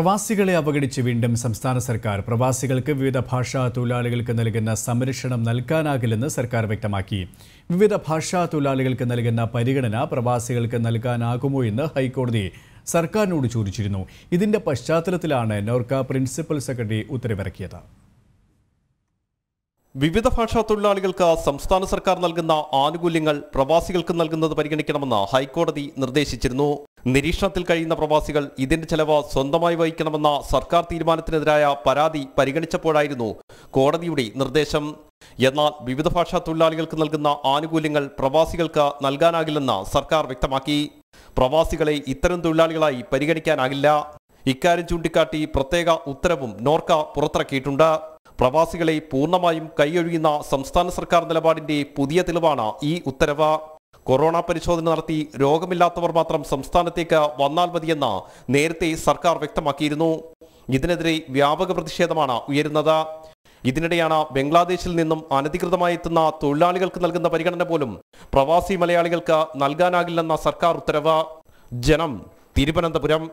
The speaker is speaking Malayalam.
പ്രവാസികളെ അവഗണിച്ച് വീണ്ടും സംസ്ഥാന സർക്കാർ പ്രവാസികൾക്ക് വിവിധ ഭാഷാ തൊഴിലാളികൾക്ക് നൽകുന്ന സംരക്ഷണം നൽകാനാകില്ലെന്ന് സർക്കാർ വ്യക്തമാക്കി വിവിധ ഭാഷാ തൊഴിലാളികൾക്ക് നൽകുന്ന പരിഗണന പ്രവാസികൾക്ക് നൽകാനാകുമോ എന്ന് ഹൈക്കോടതി സർക്കാരിനോട് ചോദിച്ചിരുന്നു ഇതിന്റെ പശ്ചാത്തലത്തിലാണ് നോർക്ക പ്രിൻസിപ്പൽ സെക്രട്ടറി ഉത്തരവിറക്കിയത് വിവിധ ഭാഷാ തൊഴിലാളികൾക്ക് സംസ്ഥാന സർക്കാർ നൽകുന്ന ആനുകൂല്യങ്ങൾ പ്രവാസികൾക്ക് നൽകുന്നത് പരിഗണിക്കണമെന്ന് ഹൈക്കോടതി നിർദ്ദേശിച്ചിരുന്നു നിരീക്ഷണത്തിൽ കഴിയുന്ന പ്രവാസികൾ ഇതിന്റെ ചെലവ് സ്വന്തമായി വഹിക്കണമെന്ന സർക്കാർ തീരുമാനത്തിനെതിരായ പരാതി പരിഗണിച്ചപ്പോഴായിരുന്നു കോടതിയുടെ നിർദ്ദേശം എന്നാൽ വിവിധ ഭാഷാ തൊഴിലാളികൾക്ക് നൽകുന്ന ആനുകൂല്യങ്ങൾ പ്രവാസികൾക്ക് നൽകാനാകില്ലെന്ന് സർക്കാർ വ്യക്തമാക്കി പ്രവാസികളെ ഇത്തരം തൊഴിലാളികളായി പരിഗണിക്കാനാകില്ല ഇക്കാര്യം ചൂണ്ടിക്കാട്ടി പ്രത്യേക ഉത്തരവും നോർക്ക പുറത്തിറക്കിയിട്ടുണ്ട് പ്രവാസികളെ പൂർണ്ണമായും കൈയൊഴിയുന്ന സംസ്ഥാന സർക്കാർ നിലപാടിന്റെ പുതിയ തെളിവാണ് ഈ ഉത്തരവ് കൊറോണ പരിശോധന നടത്തി രോഗമില്ലാത്തവർ മാത്രം സംസ്ഥാനത്തേക്ക് വന്നാൽ മതിയെന്ന് നേരത്തെ സർക്കാർ വ്യക്തമാക്കിയിരുന്നു ഇതിനെതിരെ വ്യാപക പ്രതിഷേധമാണ് ഉയരുന്നത് ഇതിനിടെയാണ് ബംഗ്ലാദേശിൽ നിന്നും അനധികൃതമായി എത്തുന്ന തൊഴിലാളികൾക്ക് നൽകുന്ന പരിഗണന പോലും പ്രവാസി മലയാളികൾക്ക് നൽകാനാകില്ലെന്ന സർക്കാർ ഉത്തരവ് ജനം തിരുവനന്തപുരം